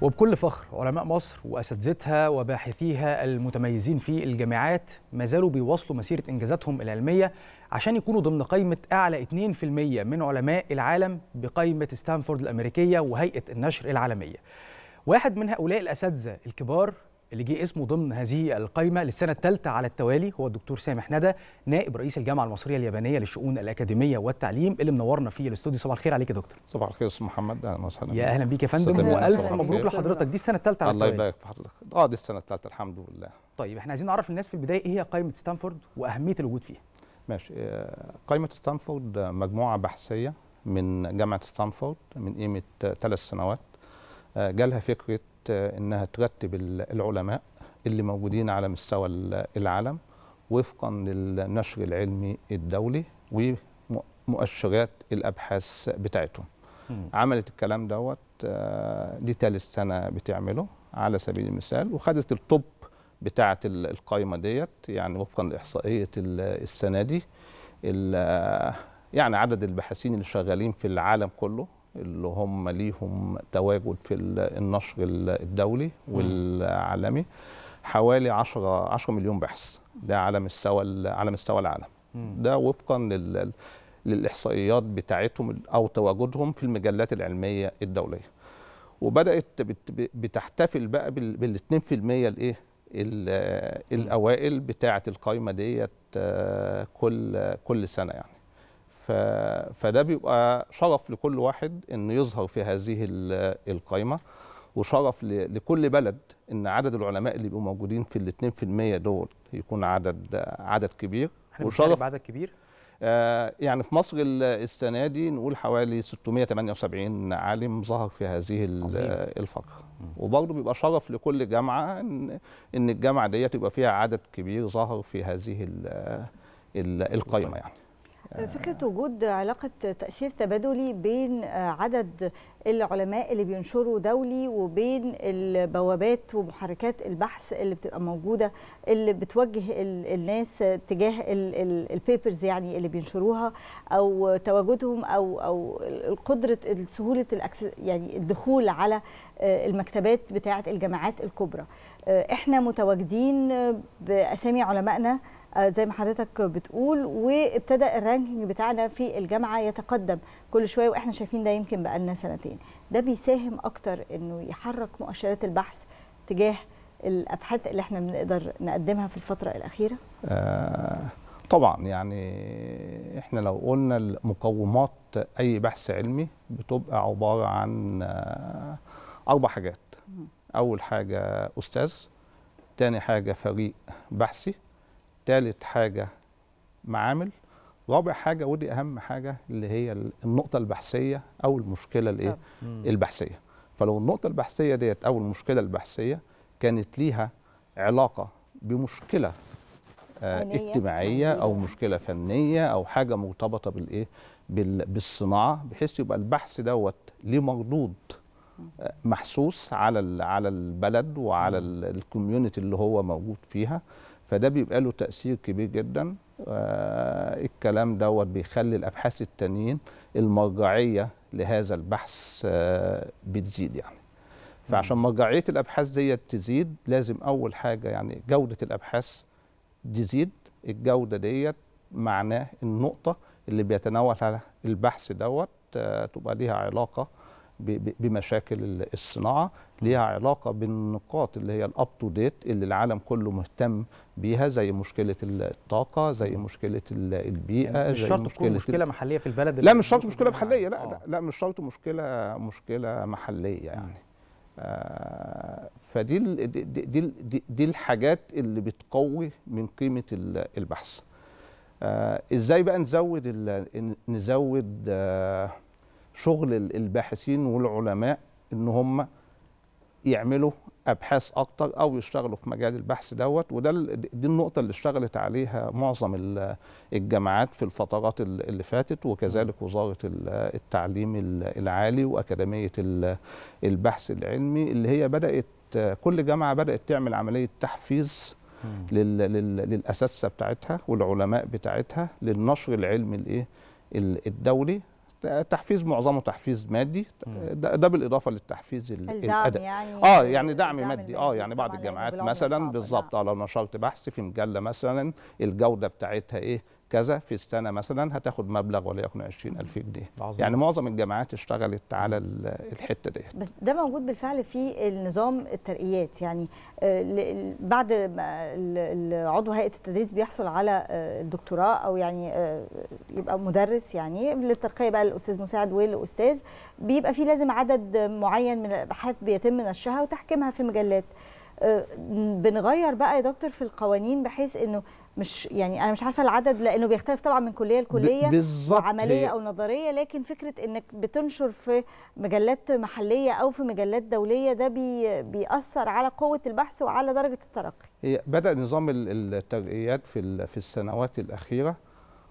وبكل فخر علماء مصر وأساتذتها وباحثيها المتميزين في الجامعات ما زالوا بيواصلوا مسيرة إنجازاتهم العلمية عشان يكونوا ضمن قائمة أعلى 2% من علماء العالم بقائمة ستانفورد الأمريكية وهيئة النشر العالمية واحد من هؤلاء الأساتذة الكبار اللي جه اسمه ضمن هذه القائمه للسنه الثالثه على التوالي هو الدكتور سامح ندى نائب رئيس الجامعه المصريه اليابانيه للشؤون الاكاديميه والتعليم اللي منورنا في الاستوديو صباح الخير عليك يا دكتور صباح الخير استاذ محمد اهلا وسهلا يا اهلا بيك يا فندم والف مبروك لحضرتك دي السنه الثالثه على التوالي الله يبارك في حضرتك اه دي السنه الثالثه الحمد لله طيب احنا عايزين نعرف الناس في البدايه ايه هي قائمه ستانفورد واهميه الوجود فيها ماشي آه، قائمه ستانفورد مجموعه بحثيه من جامعه ستانفورد من قيمه ثلاث سنوات آه، جالها فكره انها ترتب العلماء اللي موجودين على مستوى العالم وفقا للنشر العلمي الدولي ومؤشرات الابحاث بتاعتهم عملت الكلام دوت آه، دي ثالث سنه بتعمله على سبيل المثال وخدت الطب بتاعه القايمه ديت يعني وفقا لاحصائيه السنه دي يعني عدد الباحثين اللي شغالين في العالم كله اللي هم ليهم تواجد في النشر الدولي والعالمي حوالي 10 10 مليون بحث ده على مستوى على مستوى العالم ده وفقا لل للاحصائيات بتاعتهم او تواجدهم في المجلات العلميه الدوليه وبدات بتحتفل بقى بال 2% الايه الاوائل بتاعه القايمه ديت آه، كل كل سنه يعني فده بيبقى شرف لكل واحد انه يظهر في هذه القائمه وشرف لكل بلد ان عدد العلماء اللي بيبقوا موجودين في في المية دول يكون عدد عدد كبير وشرف عدد كبير آه يعني في مصر السنه دي نقول حوالي 678 عالم ظهر في هذه الفقره وبرضه بيبقى شرف لكل جامعه ان ان الجامعه ديت يبقى فيها عدد كبير ظهر في هذه القائمه يعني آه. فكرة وجود علاقة تأثير تبادلي بين آه، عدد العلماء اللي بينشروا دولي وبين البوابات ومحركات البحث اللي بتبقى موجودة اللي بتوجه الناس تجاه البيبرز يعني اللي بينشروها أو تواجدهم أو أو قدرة سهولة يعني الدخول على آه، المكتبات بتاعة الجامعات الكبرى. احنا متواجدين بأسامي علمائنا آه، زي ما حضرتك بتقول وابتدى الرانكينج بتاعنا في الجامعه يتقدم كل شويه واحنا شايفين ده يمكن بقالنا سنتين ده بيساهم اكتر انه يحرك مؤشرات البحث تجاه الابحاث اللي احنا بنقدر نقدمها في الفتره الاخيره آه طبعا يعني احنا لو قلنا مقومات اي بحث علمي بتبقى عباره عن آه، اربع حاجات اول حاجه استاذ تاني حاجه فريق بحثي تالت حاجة معامل رابع حاجة ودي أهم حاجة اللي هي النقطة البحثية أو المشكلة الإيه؟ البحثية فلو النقطة البحثية ديت أو المشكلة البحثية كانت ليها علاقة بمشكلة آه اجتماعية أو مشكلة فنية أو حاجة مرتبطة بالإيه؟ بالصناعة بحيث يبقى البحث دوت ليه مردود محسوس على على البلد وعلى الكوميونتي اللي هو موجود فيها فده بيبقى له تاثير كبير جدا آه الكلام دوت بيخلي الابحاث التانيين المرجعيه لهذا البحث آه بتزيد يعني فعشان مرجعيه الابحاث ديت تزيد لازم اول حاجه يعني جوده الابحاث تزيد الجوده ديت معناه النقطه اللي بيتناولها البحث دوت آه تبقى ليها علاقه بمشاكل الصناعه ليها علاقه بالنقاط اللي هي الاب تو ديت اللي العالم كله مهتم بيها زي مشكله الطاقه زي مشكله البيئه يعني مش زي شرط مشكله مشكله محليه في البلد لا مش شرط مشكله محليه لا, لا لا مش شرط مشكله مشكله محليه نعم. يعني آه، فدي دي, دي, دي, دي الحاجات اللي بتقوي من قيمه البحث آه، ازاي بقى نزود نزود آه شغل الباحثين والعلماء ان هم يعملوا ابحاث اكتر او يشتغلوا في مجال البحث دوت وده دي النقطه اللي اشتغلت عليها معظم الجامعات في الفترات اللي فاتت وكذلك وزاره التعليم العالي واكاديميه البحث العلمي اللي هي بدات كل جامعه بدات تعمل عمليه تحفيز للاساتذه بتاعتها والعلماء بتاعتها للنشر العلمي الايه الدولي تحفيز معظمه تحفيز مادي ده, بالاضافه للتحفيز الادبي يعني اه يعني دعم, مادي اه يعني بعض يعني الجامعات مثلا بالظبط نعم. لو نشرت بحث في مجله مثلا الجوده بتاعتها ايه كذا في السنه مثلا هتاخد مبلغ وليكن 20000 جنيه عظيم. يعني معظم الجامعات اشتغلت على الحته ديت بس ده موجود بالفعل في النظام الترقيات يعني آه، بعد عضو هيئه التدريس بيحصل على آه، الدكتوراه او يعني آه، يبقى مدرس يعني للترقيه بقى الأستاذ مساعد والاستاذ بيبقى في لازم عدد معين من الابحاث بيتم نشرها وتحكيمها في مجلات بنغير بقى يا دكتور في القوانين بحيث انه مش يعني انا مش عارفه العدد لانه بيختلف طبعا من كليه لكليه بالظبط عمليه او نظريه لكن فكره انك بتنشر في مجلات محليه او في مجلات دوليه ده بي بيأثر على قوه البحث وعلى درجه الترقي هي بدا نظام الترقيات في في السنوات الاخيره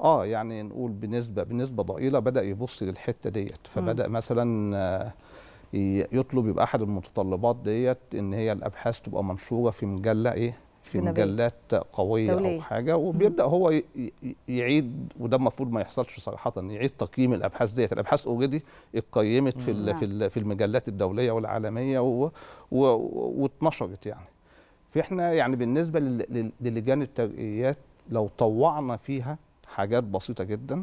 اه يعني نقول بنسبه بنسبه ضئيله بدا يبص للحته ديت فبدا م. مثلا آه، يطلب يبقى احد المتطلبات ديت ان هي الابحاث تبقى منشوره في مجله ايه في مجلات قويه دولية. او حاجه وبيبدا هو يعيد وده المفروض ما يحصلش صراحه يعيد تقييم الابحاث ديت الابحاث اوريدي اتقيمت في في في المجلات الدوليه والعالميه واتنشرت يعني فاحنا يعني بالنسبه للجان الترقيات لو طوعنا فيها حاجات بسيطه جدا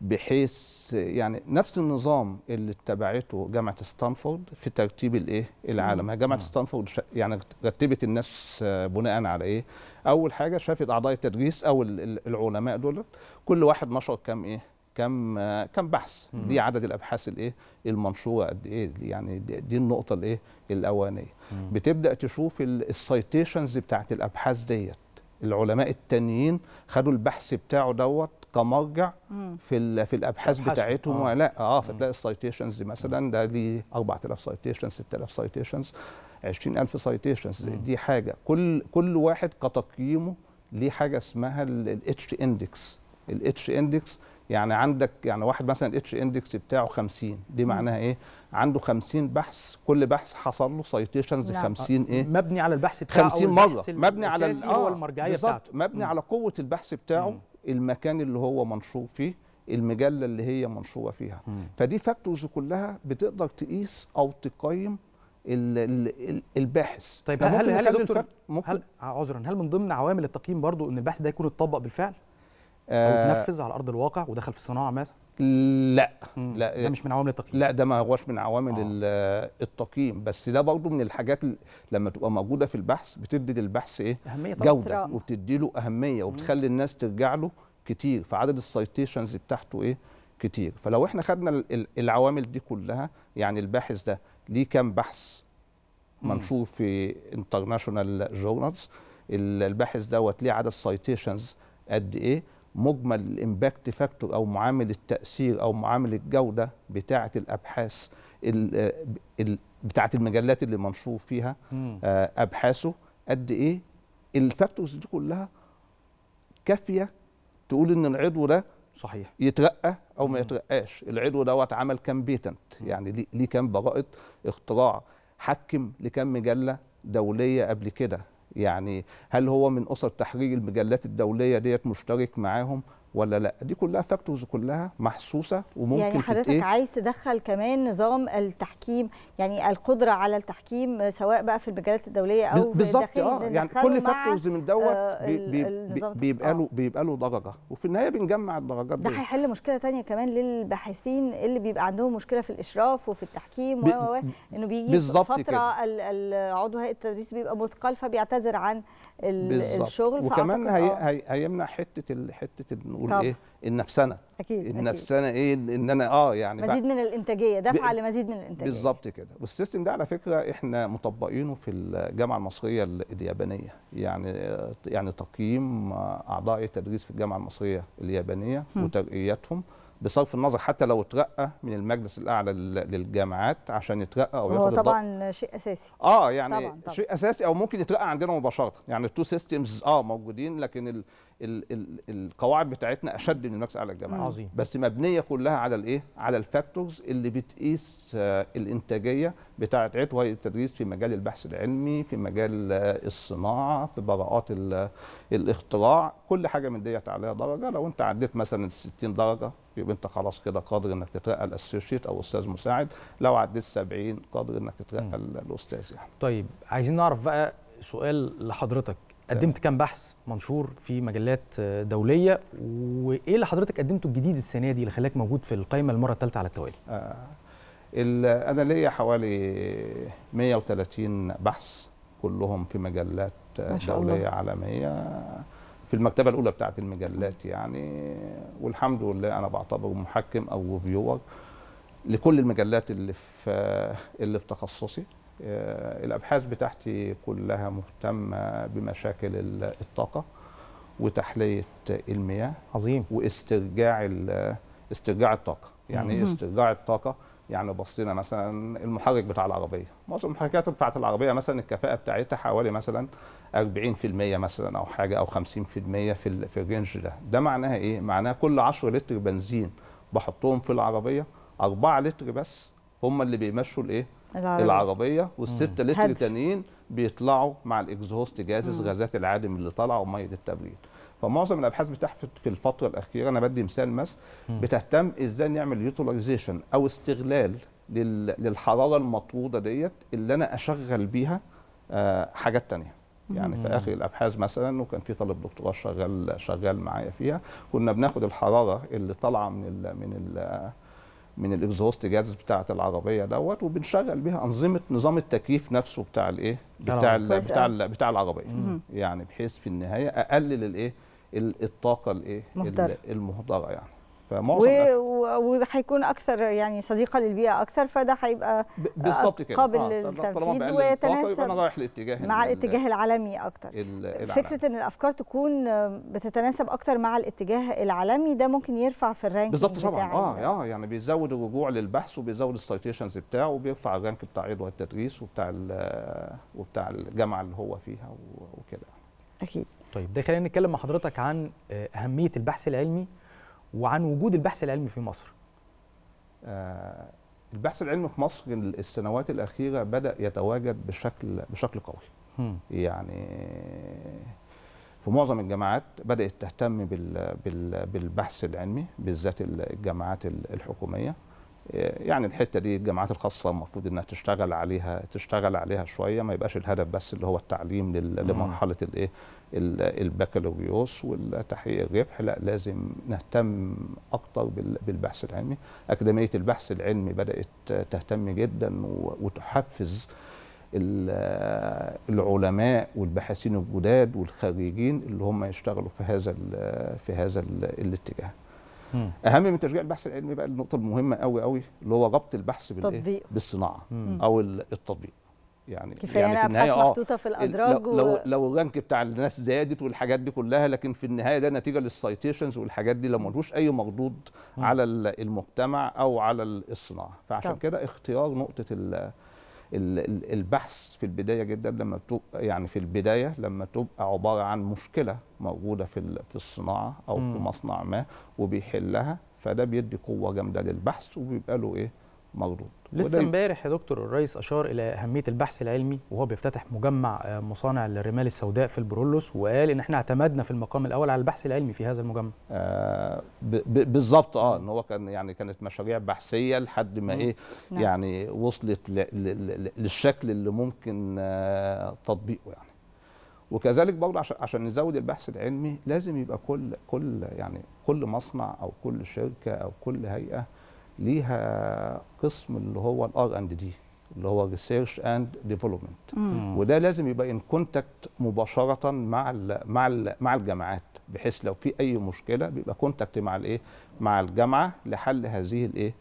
بحيث يعني نفس النظام اللي اتبعته جامعه ستانفورد في ترتيب الايه العالم يعني جامعه ستانفورد يعني رتبت الناس بناء على ايه اول حاجه شافت اعضاء التدريس او العلماء دول كل واحد نشر كام ايه كم كم بحث مم. دي عدد الابحاث الايه المنشوره قد ايه يعني دي النقطه الايه الاولانيه بتبدا تشوف السايتيشنز بتاعت الابحاث ديت العلماء التانيين خدوا البحث بتاعه دوت كمرجع في في الابحاث بتاعتهم آه. لا اه فتلاقي آه. السايتيشنز مثلا ده ليه 4000 سايتيشن 6000 سايتيشنز 20000 سايتيشنز دي حاجه كل كل واحد كتقييمه ليه حاجه اسمها الاتش اندكس الاتش اندكس يعني عندك يعني واحد مثلا الاتش اندكس بتاعه 50 دي معناها ايه عنده 50 بحث كل بحث حصل له نعم. سايتيشنز 50 ايه مبني على البحث بتاعه 50 مره مبني على اه المرجعيه بتاعته مبني على قوه البحث بتاعه المكان اللي هو منشور فيه المجله اللي هي منشوره فيها م. فدي فاكتورز كلها بتقدر تقيس او تقيم الباحث طيب هل هل دكتور هل عذرا هل من ضمن عوامل التقييم برضو ان البحث ده يكون اتطبق بالفعل او اتنفذ آه، على ارض الواقع ودخل في الصناعه مثلا لا مم. لا ده مش من عوامل التقييم لا ده ما هوش من عوامل آه. التقييم بس ده برضه من الحاجات اللي لما تبقى موجوده في البحث بتدي للبحث ايه أهمية جوده وبتدي له اهميه وبتخلي الناس ترجع له كتير فعدد السيتيشنز بتاعته ايه كتير فلو احنا خدنا العوامل دي كلها يعني الباحث ده ليه كام بحث منشور في انترناشونال جورنالز الباحث دوت ليه عدد سيتيشنز قد ايه مجمل الامباكت فاكتور او معامل التاثير او معامل الجوده بتاعه الابحاث بتاعه المجلات اللي منشور فيها آه، ابحاثه قد ايه الفاكتورز دي كلها كافيه تقول ان العضو ده صحيح يترقى او ما يترقاش العضو دوت عمل كام بيتنت يعني ليه كام براءه اختراع حكم لكام مجله دوليه قبل كده يعني هل هو من اسر تحرير المجلات الدوليه ديت مشترك معاهم ولا لا دي كلها فاكتورز كلها محسوسه وممكن يعني حضرتك إيه؟ عايز تدخل كمان نظام التحكيم يعني القدره على التحكيم سواء بقى في المجالات الدوليه او بالظبط اه يعني كل فاكتورز من دوت بيبقى له بيبقى له درجه وفي النهايه بنجمع الدرجات ده هيحل مشكله ثانيه كمان للباحثين اللي بيبقى عندهم مشكله في الاشراف وفي التحكيم و انه بيجي فتره عضو هيئه التدريس بيبقى مثقل فبيعتذر عن الشغل وكمان هي آه. هي هيمنع حته حته نقول طبعا. ايه النفسنه اكيد النفسنه اكيد. ايه ان انا اه يعني مزيد من الانتاجيه دفعه لمزيد من الانتاجيه بالظبط كده والسيستم ده على فكره احنا مطبقينه في الجامعه المصريه اليابانيه يعني يعني تقييم اعضاء التدريس في الجامعه المصريه اليابانيه وترقياتهم بصرف النظر حتى لو اترقى من المجلس الاعلى للجامعات عشان يترقى او ياخد هو طبعا شيء اساسي اه يعني طبعًا طبعًا. شيء اساسي او ممكن يترقى عندنا مباشره يعني التو سيستمز اه موجودين لكن القواعد بتاعتنا اشد من الماكس على الجماعه عظيم بس مبنيه كلها على الايه على الفاكتورز اللي بتقيس آه، الانتاجيه بتاعه عضو التدريس في مجال البحث العلمي في مجال آه، الصناعه في براءات الاختراع كل حاجه من ديت عليها درجه لو انت عديت مثلا 60 درجه يبقى انت خلاص كده قادر انك تترقى الاسوشيت او استاذ مساعد لو عديت 70 قادر انك تترقى الاستاذ يعني طيب عايزين نعرف بقى سؤال لحضرتك قدمت كام بحث منشور في مجلات دوليه وايه اللي حضرتك قدمته الجديد السنه دي اللي خلاك موجود في القائمه المره الثالثه على التوالي آه انا ليا حوالي 130 بحث كلهم في مجلات دوليه الله. عالميه في المكتبه الاولى بتاعه المجلات يعني والحمد لله انا بعتبر محكم او ريفيور لكل المجلات اللي في اللي في تخصصي آه، الابحاث بتاعتي كلها مهتمه بمشاكل الطاقه وتحليه المياه عظيم واسترجاع استرجاع الطاقه يعني ايه استرجاع الطاقه يعني بصينا مثلا المحرك بتاع العربيه معظم المحركات بتاعت العربيه مثلا الكفاءه بتاعتها حوالي مثلا 40% مثلا او حاجه او 50% في في الرينج ده ده معناها ايه معناها كل 10 لتر بنزين بحطهم في العربيه 4 لتر بس هم اللي بيمشوا الايه العربية, العربية والستة لتر التانيين بيطلعوا مع الاكزوست جازز غازات العادم اللي طالعه وميه التبريد فمعظم الابحاث بتحفت في الفتره الاخيره انا بدي مثال مس بتهتم ازاي نعمل يوتلايزيشن او استغلال للحراره المطروده ديت اللي انا اشغل بيها آه، حاجات تانية يعني في اخر الابحاث مثلا وكان في طالب دكتوراه شغال شغال معايا فيها كنا بناخد الحراره اللي طالعه من الـ من الـ من الاكزوست جاز بتاعه العربيه دوت وبنشغل بيها انظمه نظام التكييف نفسه بتاع الايه بتاع الـ بتاع الـ بتاع العربيه مم. يعني بحيث في النهايه اقلل الايه الطاقه الايه المهدره يعني فمعظم وهيكون اكثر يعني صديقه للبيئه اكثر فده هيبقى بالظبط كده قابل آه. للتنفيذ ويتناسب انا رايح مع الاتجاه العالمي اكثر فكره ان الافكار تكون بتتناسب اكثر مع الاتجاه العالمي ده ممكن يرفع في الرانك بالظبط طبعا اه اه يعني بيزود الرجوع للبحث وبيزود السيتيشنز بتاعه وبيرفع الرانك بتاع عضو التدريس وبتاع وبتاع الجامعه اللي هو فيها وكده اكيد طيب ده خلينا نتكلم مع حضرتك عن آه، اهميه البحث العلمي وعن وجود البحث العلمي في مصر آه، البحث العلمي في مصر السنوات الاخيره بدا يتواجد بشكل بشكل قوي هم. يعني في معظم الجامعات بدات تهتم بالبحث العلمي بالذات الجامعات الحكوميه يعني الحته دي الجامعات الخاصه المفروض انها تشتغل عليها تشتغل عليها شويه ما يبقاش الهدف بس اللي هو التعليم لمرحله الايه البكالوريوس والتحقيق الربح لا لازم نهتم اكتر بالبحث العلمي اكاديميه البحث العلمي بدات تهتم جدا وتحفز العلماء والباحثين الجداد والخريجين اللي هم يشتغلوا في هذا في هذا الاتجاه مم. اهم من تشجيع البحث العلمي بقى النقطه المهمه قوي قوي اللي هو ربط البحث بالايه بالصناعه مم. او التطبيق يعني كفايه يعني في النهايه اه محطوطه في الادراج لو, و... لو الرانك بتاع الناس زادت والحاجات دي كلها لكن في النهايه ده نتيجه للسايتيشنز والحاجات دي لو ملوش اي مردود على المجتمع او على الصناعه فعشان كده اختيار نقطه البحث في البدايه جدا لما تبقى يعني في البدايه لما تبقى عباره عن مشكله موجوده في في الصناعه او م. في مصنع ما وبيحلها فده بيدي قوه جامده للبحث وبيبقى له ايه مولود لسه امبارح يا دكتور الرئيس اشار الى اهميه البحث العلمي وهو بيفتتح مجمع آه، مصانع للرمال السوداء في البرولوس وقال ان احنا اعتمدنا في المقام الاول على البحث العلمي في هذا المجمع آه بالظبط اه ان هو كان يعني كانت مشاريع بحثيه لحد ما ايه نعم. يعني وصلت للشكل اللي ممكن آه تطبيقه يعني وكذلك برضه عشان عشان نزود البحث العلمي لازم يبقى كل كل يعني كل مصنع او كل شركه او كل هيئه ليها قسم اللي هو الار اند دي اللي هو ريسيرش اند ديفلوبمنت وده لازم يبقى ان كونتاكت مباشره مع الـ مع الـ مع الجامعات بحيث لو في اي مشكله بيبقى كونتاكت مع الايه مع الجامعه لحل هذه الايه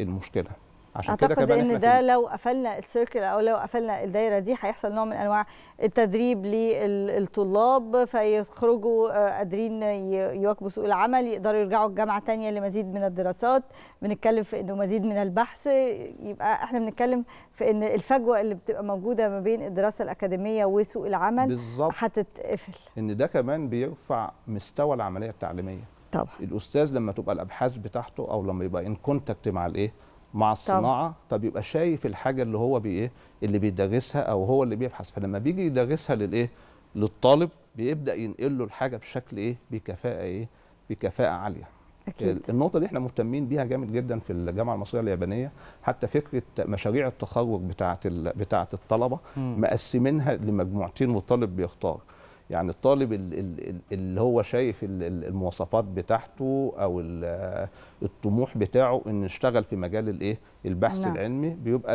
المشكله عشان كده كمان ان ده لو قفلنا السيركل او لو قفلنا الدايره دي هيحصل نوع من انواع التدريب للطلاب فيخرجوا آه، قادرين يواكبوا سوق العمل يقدروا يرجعوا الجامعه ثانيه لمزيد من الدراسات بنتكلم في انه مزيد من البحث يبقى احنا بنتكلم في ان الفجوه اللي بتبقى موجوده ما بين الدراسه الاكاديميه وسوق العمل هتتقفل ان ده كمان بيرفع مستوى العمليه التعليميه طبعا الاستاذ لما تبقى الابحاث بتاعته او لما يبقى ان كونتاكت مع الايه مع الصناعه طب. فبيبقى شايف الحاجه اللي هو بايه اللي بيدرسها او هو اللي بيبحث فلما بيجي يدرسها للايه للطالب بيبدا ينقل له الحاجه بشكل ايه بكفاءه ايه بكفاءه عاليه أكيد. النقطة دي احنا مهتمين بيها جامد جدا في الجامعة المصرية اليابانية حتى فكرة مشاريع التخرج بتاعة بتاعة الطلبة مقسمينها لمجموعتين والطالب بيختار يعني الطالب اللي هو شايف المواصفات بتاعته او الطموح بتاعه ان يشتغل في مجال الايه البحث نعم. العلمي بيبقى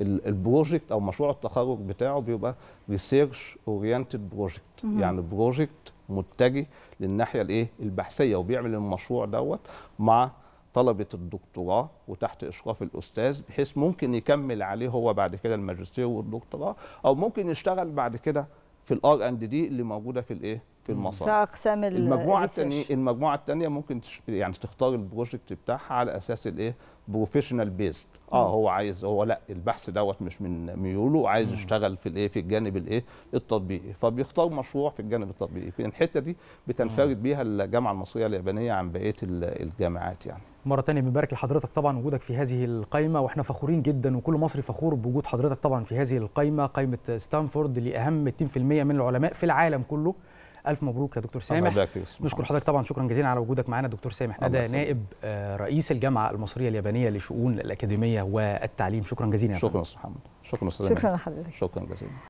البروجكت او مشروع التخرج بتاعه بيبقى ريسيرش اورينتد بروجكت يعني بروجكت متجه للناحيه الايه البحثيه وبيعمل المشروع دوت مع طلبة الدكتوراه وتحت إشراف الأستاذ بحيث ممكن يكمل عليه هو بعد كده الماجستير والدكتوراه أو ممكن يشتغل بعد كده في الار اند دي اللي موجوده في الايه في المسار في اقسام المجموعه الثانيه المجموعه الثانيه ممكن يعني تختار البروجكت بتاعها على اساس الايه بروفيشنال بيز اه هو عايز هو لا البحث دوت مش من ميوله عايز يشتغل في الايه في الجانب الايه التطبيقي فبيختار مشروع في الجانب التطبيقي الحته دي بتنفرد بيها الجامعه المصريه اليابانيه عن بقيه الجامعات يعني مره ثانيه بنبارك لحضرتك طبعا وجودك في هذه القائمه واحنا فخورين جدا وكل مصري فخور بوجود حضرتك طبعا في هذه القائمه قائمه ستانفورد لاهم 2% من العلماء في العالم كله الف مبروك يا دكتور سامح نشكر حضرتك طبعا شكرا جزيلا على وجودك معنا دكتور سامح ندى نائب آه، رئيس الجامعه المصريه اليابانيه لشؤون الاكاديميه والتعليم شكرا جزيلا شكرا استاذ محمد شكرا استاذ شكرا لحضرتك شكرا جزيلا